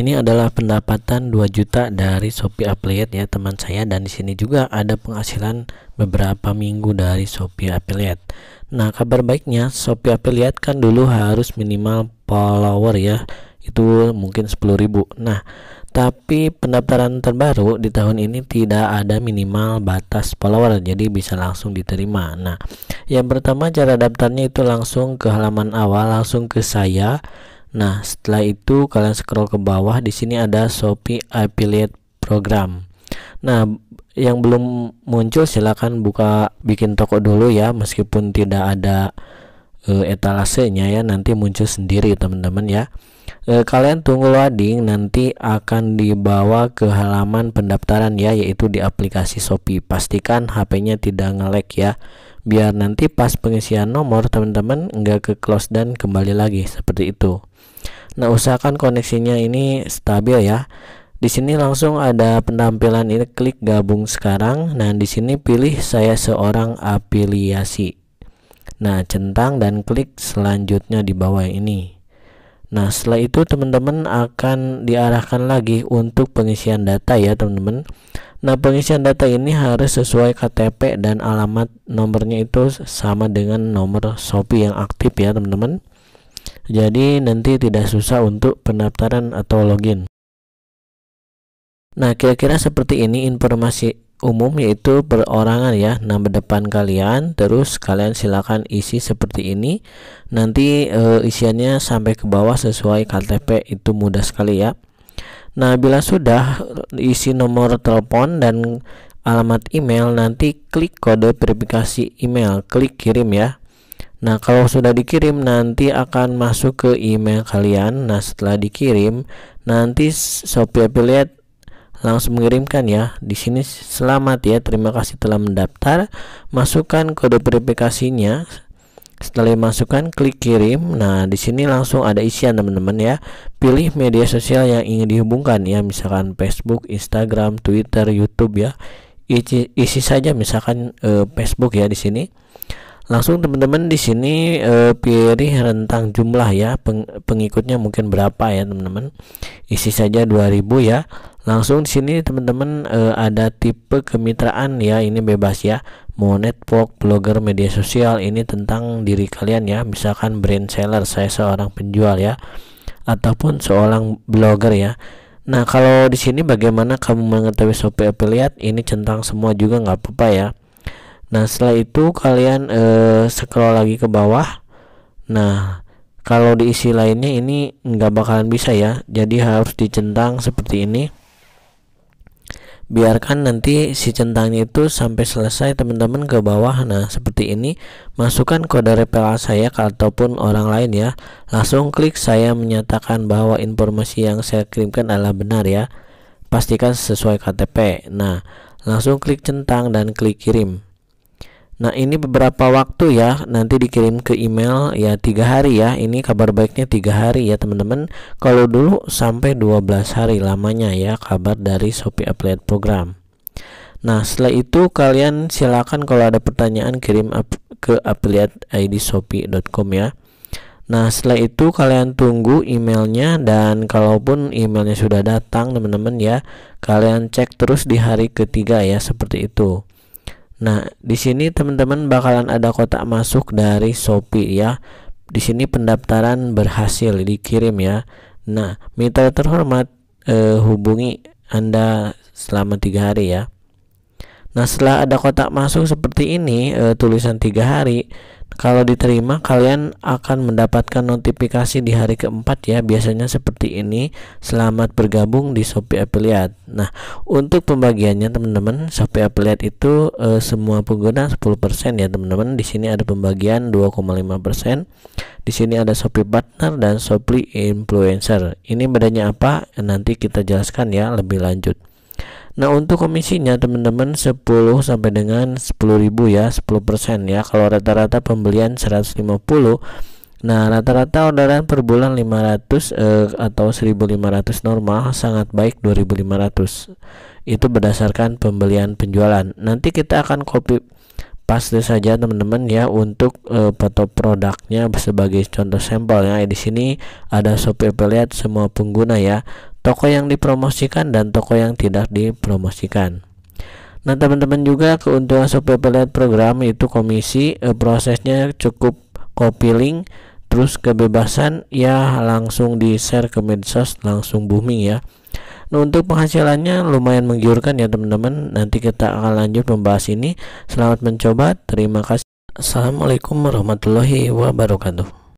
ini adalah pendapatan 2 juta dari Shopee Affiliate ya teman saya dan di sini juga ada penghasilan beberapa minggu dari Shopee Affiliate. Nah, kabar baiknya Shopee Affiliate kan dulu harus minimal follower ya. Itu mungkin 10.000. Nah, tapi pendaftaran terbaru di tahun ini tidak ada minimal batas follower jadi bisa langsung diterima. Nah, yang pertama cara daftarnya itu langsung ke halaman awal, langsung ke saya Nah, setelah itu kalian scroll ke bawah, di sini ada Shopee Affiliate Program. Nah, yang belum muncul silahkan buka bikin toko dulu ya, meskipun tidak ada e, eh, nya ya nanti muncul sendiri teman-teman ya e, kalian tunggu loading nanti akan dibawa ke halaman pendaftaran ya yaitu di aplikasi Shopee pastikan HP-nya tidak ngelek ya biar nanti pas pengisian nomor teman-teman nggak ke close dan kembali lagi seperti itu nah usahakan koneksinya ini stabil ya di sini langsung ada penampilan ini klik gabung sekarang. Nah, di sini pilih saya seorang afiliasi. Nah, centang dan klik selanjutnya di bawah ini. Nah, setelah itu teman-teman akan diarahkan lagi untuk pengisian data ya, teman-teman. Nah, pengisian data ini harus sesuai KTP dan alamat nomornya itu sama dengan nomor Shopee yang aktif ya, teman-teman. Jadi, nanti tidak susah untuk pendaftaran atau login. Nah, kira-kira seperti ini informasi umum yaitu perorangan ya nama depan kalian terus kalian silakan isi seperti ini nanti e, isiannya sampai ke bawah sesuai KTP itu mudah sekali ya nah bila sudah isi nomor telepon dan alamat email nanti klik kode verifikasi email klik kirim ya Nah, kalau sudah dikirim nanti akan masuk ke email kalian. Nah, setelah dikirim nanti Shopee Affiliate langsung mengirimkan ya. Di sini selamat ya, terima kasih telah mendaftar. Masukkan kode verifikasinya. Setelah masukkan klik kirim. Nah, di sini langsung ada isian teman-teman ya. Pilih media sosial yang ingin dihubungkan ya, misalkan Facebook, Instagram, Twitter, YouTube ya. Isi, isi saja misalkan e, Facebook ya di sini. Langsung teman-teman di sini e, pilih rentang jumlah ya, Peng, pengikutnya mungkin berapa ya teman-teman. Isi saja 2000 ya. Langsung di sini teman-teman eh, ada tipe kemitraan ya, ini bebas ya. Mau network, blogger, media sosial ini tentang diri kalian ya. Misalkan brand seller, saya seorang penjual ya ataupun seorang blogger ya. Nah, kalau di sini bagaimana kamu mengetahui Shopee affiliate ini centang semua juga nggak apa-apa ya. Nah, setelah itu kalian eh, scroll lagi ke bawah. Nah, kalau diisi lainnya ini nggak bakalan bisa ya. Jadi harus dicentang seperti ini biarkan nanti si centangnya itu sampai selesai teman-teman ke bawah nah seperti ini masukkan kode referral saya ataupun orang lain ya langsung klik saya menyatakan bahwa informasi yang saya kirimkan adalah benar ya pastikan sesuai KTP nah langsung klik centang dan klik kirim Nah ini beberapa waktu ya nanti dikirim ke email ya tiga hari ya ini kabar baiknya tiga hari ya teman-teman kalau dulu sampai 12 hari lamanya ya kabar dari Shopee Affiliate Program Nah setelah itu kalian silakan kalau ada pertanyaan kirim ke affiliate id shopee.com ya Nah setelah itu kalian tunggu emailnya dan kalaupun emailnya sudah datang teman-teman ya kalian cek terus di hari ketiga ya seperti itu Nah, di sini teman-teman bakalan ada kotak masuk dari Shopee ya. Di sini pendaftaran berhasil dikirim ya. Nah, mitra terhormat eh, hubungi Anda selama tiga hari ya. Nah, setelah ada kotak masuk seperti ini, eh, tulisan tiga hari, kalau diterima, kalian akan mendapatkan notifikasi di hari keempat ya, biasanya seperti ini. Selamat bergabung di Shopee Affiliate. Nah, untuk pembagiannya teman-teman, Shopee Affiliate itu e, semua pengguna 10% ya teman-teman. Di sini ada pembagian 2,5%. Di sini ada Shopee Partner dan Shopee Influencer. Ini bedanya apa? Nanti kita jelaskan ya lebih lanjut. Nah untuk komisinya teman-teman 10 sampai dengan 10.000 ya 10% ya kalau rata-rata pembelian 150 Nah rata-rata orderan per bulan 500 eh, atau 1500 normal sangat baik 2500 itu berdasarkan pembelian penjualan nanti kita akan copy paste saja teman-teman ya untuk eh, foto produknya sebagai contoh sampel ya di sini ada Shopee Affiliate semua pengguna ya toko yang dipromosikan dan toko yang tidak dipromosikan. Nah teman-teman juga keuntungan survei affiliate program itu komisi eh, prosesnya cukup copy link terus kebebasan ya langsung di share ke medsos langsung booming ya. Nah untuk penghasilannya lumayan menggiurkan ya teman-teman nanti kita akan lanjut membahas ini selamat mencoba terima kasih Assalamualaikum warahmatullahi wabarakatuh